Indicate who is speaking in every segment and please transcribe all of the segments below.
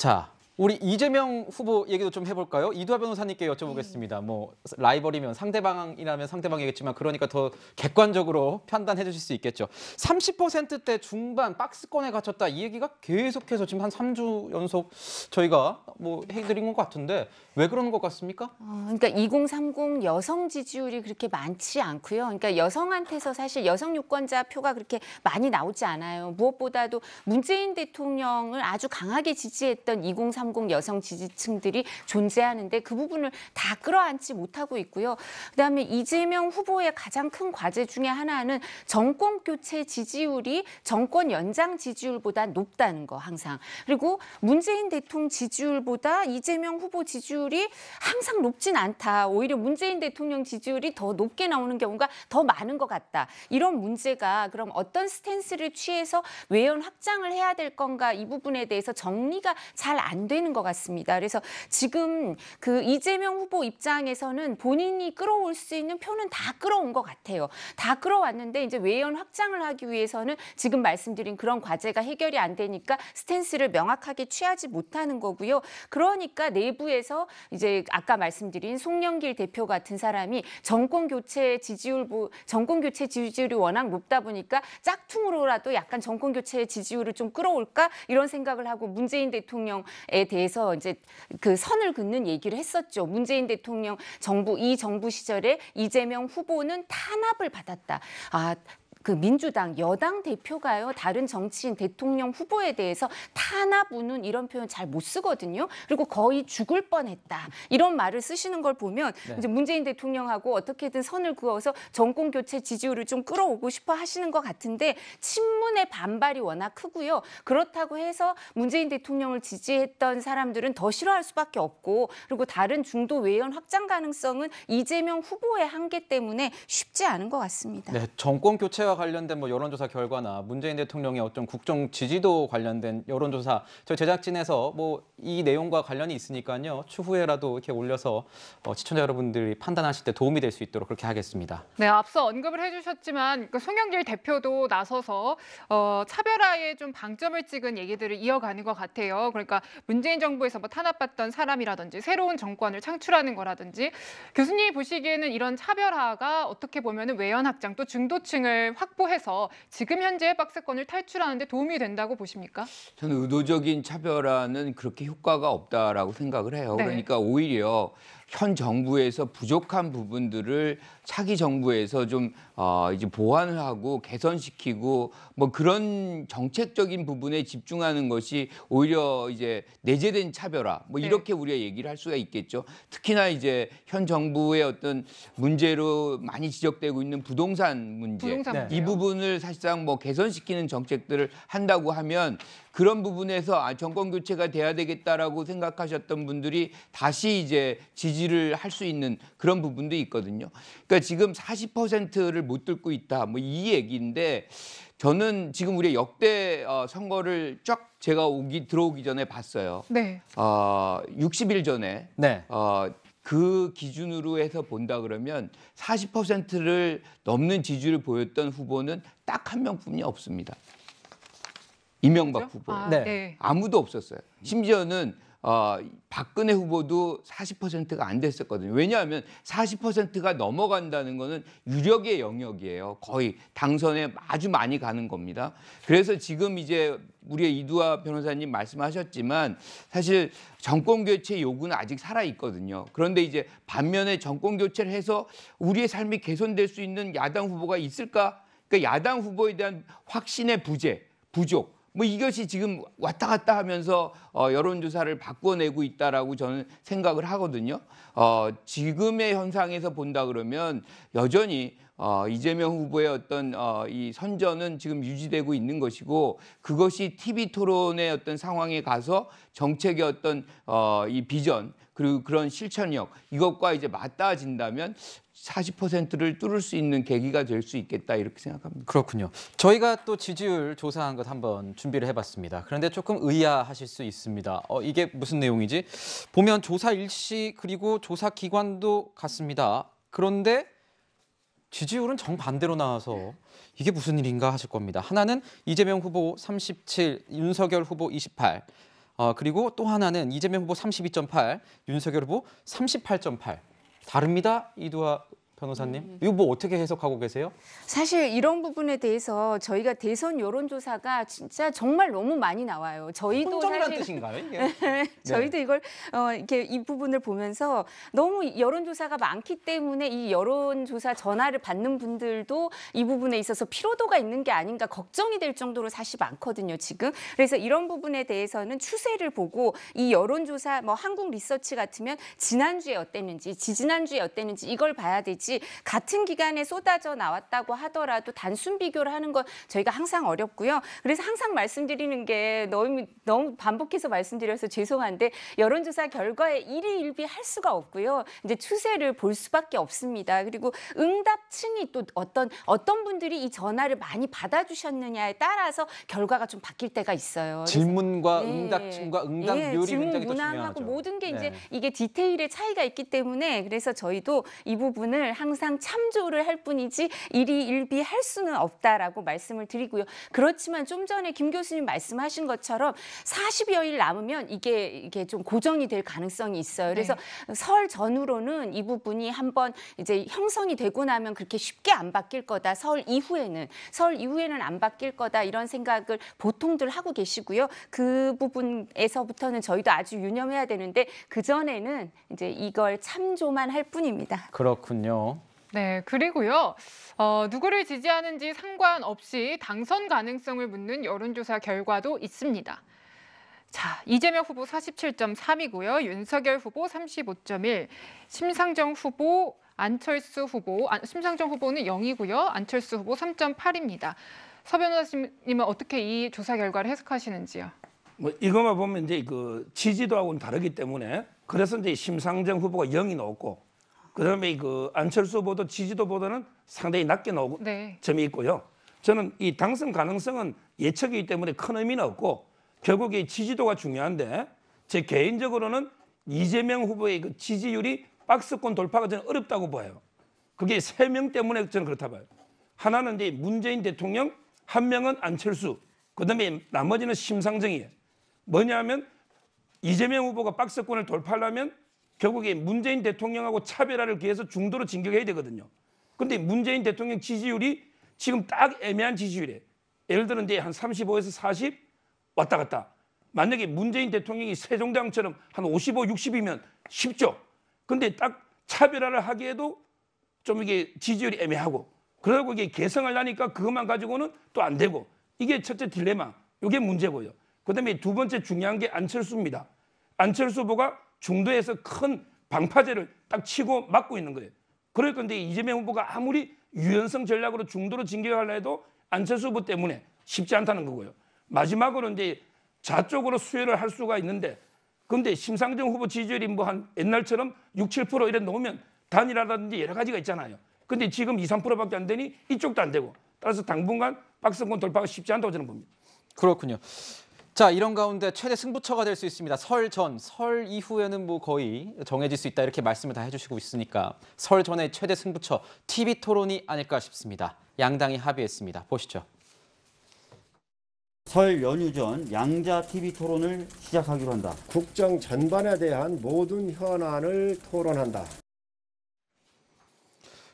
Speaker 1: 자, 우리 이재명 후보 얘기도 좀 해볼까요? 이두하 변호사님께 여쭤보겠습니다. 음. 뭐 라이벌이면 상대방이라면 상대방이겠지만 그러니까 더 객관적으로 판단해 주실 수 있겠죠. 30%대 중반 박스권에 갇혔다 이 얘기가 계속해서 지금 한 3주 연속 저희가 뭐 해드린 것 같은데 왜 그러는 것 같습니까?
Speaker 2: 어, 그러니까 2030 여성 지지율이 그렇게 많지 않고요. 그러니까 여성한테서 사실 여성 유권자 표가 그렇게 많이 나오지 않아요. 무엇보다도 문재인 대통령을 아주 강하게 지지했던 2030 한국 여성 지지층들이 존재하는데 그 부분을 다 끌어안지 못하고 있고요. 그다음에 이재명 후보의 가장 큰 과제 중에 하나는 정권 교체 지지율이 정권 연장 지지율보다 높다는 거 항상. 그리고 문재인 대통령 지지율보다 이재명 후보 지지율이 항상 높진 않다. 오히려 문재인 대통령 지지율이 더 높게 나오는 경우가 더 많은 것 같다. 이런 문제가 그럼 어떤 스탠스를 취해서 외연 확장을 해야 될 건가 이 부분에 대해서 정리가 잘안 되는 것 같습니다. 그래서 지금 그 이재명 후보 입장에서는 본인이 끌어올 수 있는 표는 다 끌어온 것 같아요. 다 끌어왔는데 이제 외연 확장을 하기 위해서는 지금 말씀드린 그런 과제가 해결이 안 되니까 스탠스를 명확하게 취하지 못하는 거고요. 그러니까 내부에서 이제 아까 말씀드린 송영길 대표 같은 사람이 정권 교체 지지율 정권 교체 지지율이 워낙 높다 보니까 짝퉁으로라도 약간 정권 교체 지지율을 좀 끌어올까 이런 생각을 하고 문재인 대통령의 대해서 이제 그 선을 긋는 얘기를 했었죠. 문재인 대통령 정부 이 정부 시절에 이재명 후보는 탄압을 받았다. 아그 민주당 여당 대표가요 다른 정치인 대통령 후보에 대해서 탄압 우는 이런 표현 잘 못 쓰거든요. 그리고 거의 죽을 뻔했다 이런 말을 쓰시는 걸 보면 네. 이제 문재인 대통령하고 어떻게든 선을 그어서 정권 교체 지지율을 좀 끌어오고 싶어 하시는 것 같은데 친문의 반발이 워낙 크고요. 그렇다고 해서 문재인 대통령을 지지했던 사람들은 더 싫어할 수밖에 없고 그리고 다른 중도 외연 확장 가능성은 이재명 후보의 한계 때문에 쉽지 않은 것 같습니다.
Speaker 1: 네, 정권 교체 문제와 관련된 뭐 여론조사 결과나 문재인 대통령의 어떤 국정 지지도 관련된 여론조사 저희 제작진에서 뭐 이 내용과 관련이 있으니까요 추후에라도 이렇게 올려서 어, 시청자 여러분들이 판단하실 때 도움이 될 수 있도록 그렇게 하겠습니다.
Speaker 3: 네, 앞서 언급을 해주셨지만 그 송영길 대표도 나서서 어, 차별화에 좀 방점을 찍은 얘기들을 이어가는 것 같아요. 그러니까 문재인 정부에서 뭐 탄압받던 사람이라든지 새로운 정권을 창출하는 거라든지 교수님 보시기에는 이런 차별화가 어떻게 보면 외연학장 또 중도층을 확보해서 지금 현재의 박스권을 탈출하는 데 도움이 된다고 보십니까?
Speaker 4: 저는 의도적인 차별화는 그렇게 효과가 없다라고 생각을 해요. 네. 그러니까 오히려 현 정부에서 부족한 부분들을 차기 정부에서 좀 어, 이제 보완을 하고 개선시키고 뭐 그런 정책적인 부분에 집중하는 것이 오히려 이제 내재된 차별화 뭐 네. 이렇게 우리가 얘기를 할 수가 있겠죠. 특히나 이제 현 정부의 어떤 문제로 많이 지적되고 있는 부동산 문제 부동산 이 부분을 사실상 뭐 개선시키는 정책들을 한다고 하면 그런 부분에서 아, 정권 교체가 돼야 되겠다라고 생각하셨던 분들이 다시 이제 지지를 할 수 있는 그런 부분도 있거든요. 그러니까 지금 40%를 못 뚫고 있다. 뭐 이 얘기인데 저는 지금 우리 역대 어, 선거를 쫙 제가 오기 들어오기 전에 봤어요. 네. 어, 60일 전에 네. 어, 그 기준으로 해서 본다 그러면 40%를 넘는 지지를 보였던 후보는 딱 한 명뿐이 없습니다. 이명박 후보 아, 네. 네. 아무도 없었어요. 심지어는 어, 박근혜 후보도 40%가 안 됐었거든요. 왜냐하면 40%가 넘어간다는 거는 유력의 영역이에요. 거의 당선에 아주 많이 가는 겁니다. 그래서 지금 이제 우리의 이두아 변호사님 말씀하셨지만 사실 정권 교체 요구는 아직 살아 있거든요. 그런데 이제 반면에 정권 교체를 해서 우리의 삶이 개선될 수 있는 야당 후보가 있을까? 그러니까 야당 후보에 대한 확신의 부재, 부족 뭐 이것이 지금 왔다 갔다 하면서 어, 여론조사를 바꿔내고 있다라고 저는 생각을 하거든요. 어, 지금의 현상에서 본다 그러면 여전히 어, 이재명 후보의 어떤 어, 이 선전은 지금 유지되고 있는 것이고 그것이 TV 토론의 어떤 상황에 가서 정책의 어떤 어, 이 비전 그리고 그런 실천력 이것과 이제 맞닿아진다면 40%를 뚫을 수 있는 계기가 될 수 있겠다 이렇게 생각합니다.
Speaker 1: 그렇군요. 저희가 또 지지율 조사한 것 한번 준비를 해봤습니다. 그런데 조금 의아하실 수 있습니다. 어, 이게 무슨 내용이지? 보면 조사 일시 그리고 조사 기관도 같습니다. 그런데 지지율은 정반대로 나와서 이게 무슨 일인가 하실 겁니다. 하나는 이재명 후보 37, 윤석열 후보 28, 어, 그리고 또 하나는 이재명 후보 32.8, 윤석열 후보 38.8. 다릅니다, 이두 변호사님? 음, 음. 이거 뭐 어떻게 해석하고 계세요?
Speaker 2: 사실 이런 부분에 대해서 저희가 대선 여론조사가 진짜 정말 너무 많이 나와요. 저희도 사실 뜻인가요? 이게? 네, 네. 저희도 이걸 어, 이렇게 이 부분을 보면서 너무 여론조사가 많기 때문에 이 여론조사 전화를 받는 분들도 이 부분에 있어서 피로도가 있는 게 아닌가 걱정이 될 정도로 사실 많거든요. 지금 그래서 이런 부분에 대해서는 추세를 보고 이 여론조사 뭐 한국 리서치 같으면 지난주에 어땠는지 지지난주에 어땠는지 이걸 봐야 되지. 것이 같은 기간에 쏟아져 나왔다고 하더라도 단순 비교를 하는 건 저희가 항상 어렵고요. 그래서 항상 말씀드리는 게 너무, 너무 반복해서 말씀드려서 죄송한데 여론조사 결과에 일희일비할 수가 없고요. 이제 추세를 볼 수밖에 없습니다. 그리고 응답층이 또 어떤 어떤 분들이 이 전화를 많이 받아주셨느냐에 따라서 결과가 좀 바뀔 때가 있어요. 질문과 네. 응답층과 응답률이 네, 문 굉장히 문항하고 모든 게 네. 이제 이게 디테일의 차이가 있기 때문에 그래서 저희도 이 부분을 항상 참조를 할 뿐이지 일이 일비할 수는 없다라고 말씀을 드리고요. 그렇지만 좀 전에 김 교수님 말씀하신 것처럼 40여일 남으면 이게 이게 좀 고정이 될 가능성이 있어요. 그래서 네. 설 전후로는 이 부분이 한번 이제 형성이 되고 나면 그렇게 쉽게 안 바뀔 거다. 설 이후에는 설 이후에는 안 바뀔 거다 이런 생각을 보통들 하고 계시고요. 그 부분에서부터는 저희도 아주 유념해야 되는데 그 전에는 이제 이걸 참조만 할 뿐입니다.
Speaker 1: 그렇군요.
Speaker 2: 네, 그리고요. 어, 누구를 지지하는지
Speaker 3: 상관없이 당선 가능성을 묻는 여론조사 결과도 있습니다. 자, 이재명 후보 47.3이고요. 윤석열 후보 35.1, 심상정 후보, 안철수 후보, 안, 아, 심상정 후보는 0이고요. 안철수 후보 3.8입니다. 서 변호사님은 어떻게 이 조사 결과를 해석하시는지요?
Speaker 5: 뭐 이것만 보면 이제 그 지지도하고는 다르기 때문에 그래서 이제 심상정 후보가 0이 나고 그다음에 그 안철수 보도 지지도보다는 상당히 낮게 나오고 네. 점이 있고요. 저는 이 당선 가능성은 예측이기 때문에 큰 의미는 없고 결국 이 지지도가 중요한데 제 개인적으로는 이재명 후보의 그 지지율이 박스권 돌파가 저는 어렵다고 봐요. 그게 세 명 때문에 저는 그렇다 봐요. 하나는 이제 문재인 대통령, 한 명은 안철수, 그다음에 나머지는 심상정이에요. 뭐냐면 이재명 후보가 박스권을 돌파하려면 결국에 문재인 대통령하고 차별화를 기해서 중도로 진격해야 되거든요. 근데 문재인 대통령 지지율이 지금 딱 애매한 지지율에 예를 들면 이제 한 35에서 40 왔다 갔다. 만약에 문재인 대통령이 세종대왕처럼 한 55, 60이면 쉽죠. 근데 딱 차별화를 하기에도 좀 이게 지지율이 애매하고 그러고 이게 개성하려니까 그것만 가지고는 또 안 되고 이게 첫째 딜레마. 이게 문제고요. 그다음에 두 번째 중요한 게 안철수입니다. 안철수 후보가 중도에서 큰 방파제를 딱 치고 막고 있는 거예요. 그러니까 이재명 후보가 아무리 유연성 전략으로 중도로 진격하려 해도 안철수 후보 때문에 쉽지 않다는 거고요. 마지막으로 이제 좌쪽으로 수혜를 할 수가 있는데 근데 심상정 후보 지지율이 뭐한 옛날처럼 6, 7% 이래 놓으면 단일화라든지 여러 가지가 있잖아요. 근데 지금 2, 3%밖에 안 되니 이쪽도 안 되고 따라서 당분간 박스권 돌파가 쉽지 않다고 저는 봅니다. 그렇군요. 자 이런 가운데 최대 승부처가
Speaker 1: 될 수 있습니다. 설 전, 설 이후에는 뭐 거의 정해질 수 있다 이렇게 말씀을 다 해주시고 있으니까 설전에 최대 승부처 TV 토론이 아닐까 싶습니다. 양당이 합의했습니다.
Speaker 5: 보시죠. 설 연휴 전 양자 TV 토론을 시작하기로 한다. 국정 전반에 대한 모든 현안을 토론한다.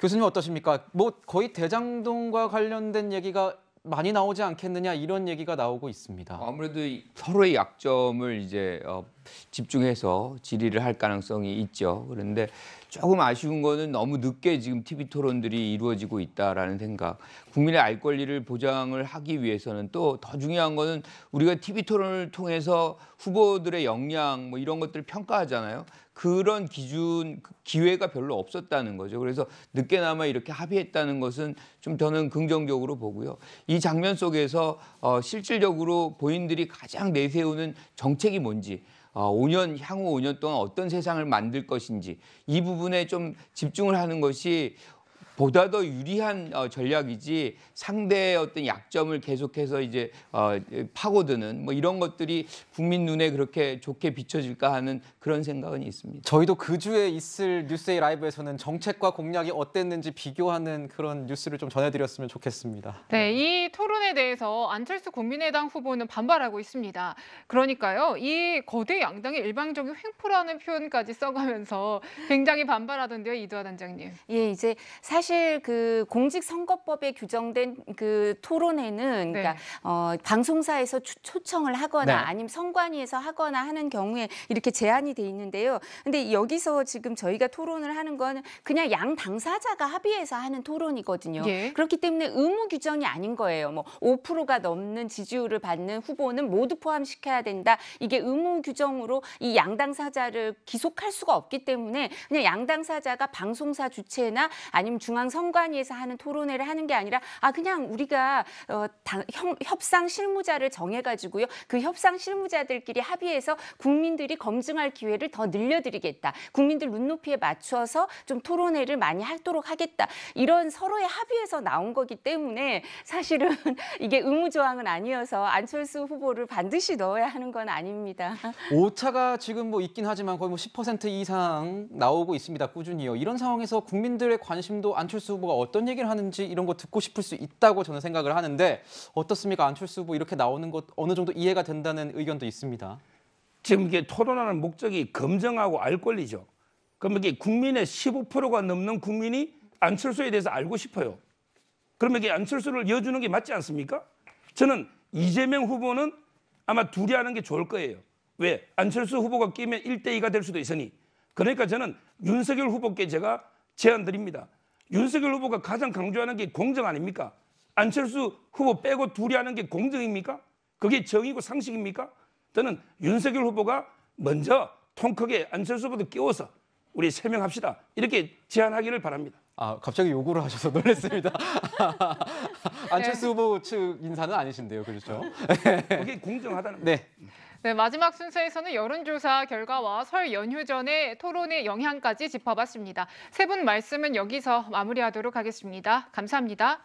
Speaker 1: 교수님 어떠십니까? 뭐 거의 대장동과 관련된 얘기가 많이 나오지 않겠느냐 이런 얘기가 나오고 있습니다. 아무래도 서로의 약점을
Speaker 4: 이제 어, 집중해서 질의를 할 가능성이 있죠. 그런데 조금 아쉬운 거는 너무 늦게 지금 TV 토론들이 이루어지고 있다라는 생각. 국민의 알 권리를 보장을 하기 위해서는 또 더 중요한 거는 우리가 TV 토론을 통해서 후보들의 역량 뭐 이런 것들을 평가하잖아요. 그런 기준 그 기회가 별로 없었다는 거죠. 그래서 늦게나마 이렇게 합의했다는 것은 좀 저는 긍정적으로 보고요. 이 장면 속에서 어, 실질적으로 본인들이 가장 내세우는 정책이 뭔지 어, 5년 향후 5년 동안 어떤 세상을 만들 것인지 이 부분에 좀 집중을 하는 것이 보다 더 유리한 어, 전략이지 상대의 어떤 약점을 계속해서 이제 어, 파고드는 뭐 이런 것들이 국민 눈에
Speaker 1: 그렇게 좋게 비춰질까 하는 그런 생각은 있습니다. 저희도 그 주에 있을 뉴스의 라이브에서는 정책과 공약이 어땠는지 비교하는 그런 뉴스를 좀 전해드렸으면 좋겠습니다.
Speaker 3: 네, 이 토론에 대해서 안철수 국민의당 후보는 반발하고 있습니다. 그러니까요, 이 거대 양당의 일방적인 횡포라는 표현까지 써가면서 굉장히 반발하던데요, 이두하 단장님.
Speaker 2: 예, 이제 사실 사실 그 공직선거법에 규정된 그 토론회는 네. 그러니까 어, 방송사에서 추, 초청을 하거나 네. 아니면 선관위에서 하거나 하는 경우에 이렇게 제한이 돼 있는데요. 근데 여기서 지금 저희가 토론을 하는 거는 그냥 양 당사자가 합의해서 하는 토론이거든요. 예. 그렇기 때문에 의무 규정이 아닌 거예요. 뭐 5%가 넘는 지지율을 받는 후보는 모두 포함시켜야 된다. 이게 의무 규정으로 이 양당사자를 기속할 수가 없기 때문에 그냥 양당사자가 방송사 주체나 아니면 중앙 중앙선관위에서 하는 토론회를 하는 게 아니라 아 그냥 우리가 어, 당, 협상 실무자를 정해가지고요. 그 협상 실무자들끼리 합의해서 국민들이 검증할 기회를 더 늘려드리겠다. 국민들 눈높이에 맞춰서 좀 토론회를 많이 하도록 하겠다. 이런 서로의 합의에서 나온 거기 때문에 사실은 이게 의무조항은 아니어서 안철수 후보를 반드시 넣어야 하는 건 아닙니다.
Speaker 1: 오차가 지금 뭐 있긴 하지만 거의 뭐 10% 이상 나오고 있습니다. 꾸준히요. 이런 상황에서 국민들의 관심도 안 안철수 후보가 어떤 얘기를 하는지 이런 거 듣고 싶을 수 있다고 저는 생각을 하는데 어떻습니까? 안철수 후보 이렇게 나오는 것 어느 정도 이해가 된다는 의견도 있습니다.
Speaker 5: 지금 이게 토론하는 목적이 검증하고 알 권리죠. 그러면 이게 국민의 15%가 넘는 국민이 안철수에 대해서 알고 싶어요. 그러면 이게 안철수를 이어주는 게 맞지 않습니까? 저는 이재명 후보는 아마 둘이 하는 게 좋을 거예요. 왜? 안철수 후보가 끼면 1대2가 될 수도 있으니. 그러니까 저는 윤석열 후보께 제가 제안 드립니다. 윤석열 후보가 가장 강조하는 게 공정 아닙니까? 안철수 후보 빼고 둘이 하는 게 공정입니까? 그게 정의고 상식입니까? 저는 윤석열 후보가 먼저 통크게 안철수 후보도 끼워서 우리 세명 합시다. 이렇게 제안하기를 바랍니다.
Speaker 1: 아, 갑자기 요구를 하셔서 놀랐습니다.
Speaker 5: 안철수
Speaker 1: 후보 측 인사는 아니신데요. 그렇죠? 그게 공정하다는 네. 거죠.
Speaker 3: 네, 마지막 순서에서는 여론조사 결과와 설 연휴 전에 토론의 영향까지 짚어봤습니다. 세 분 말씀은 여기서 마무리하도록 하겠습니다. 감사합니다.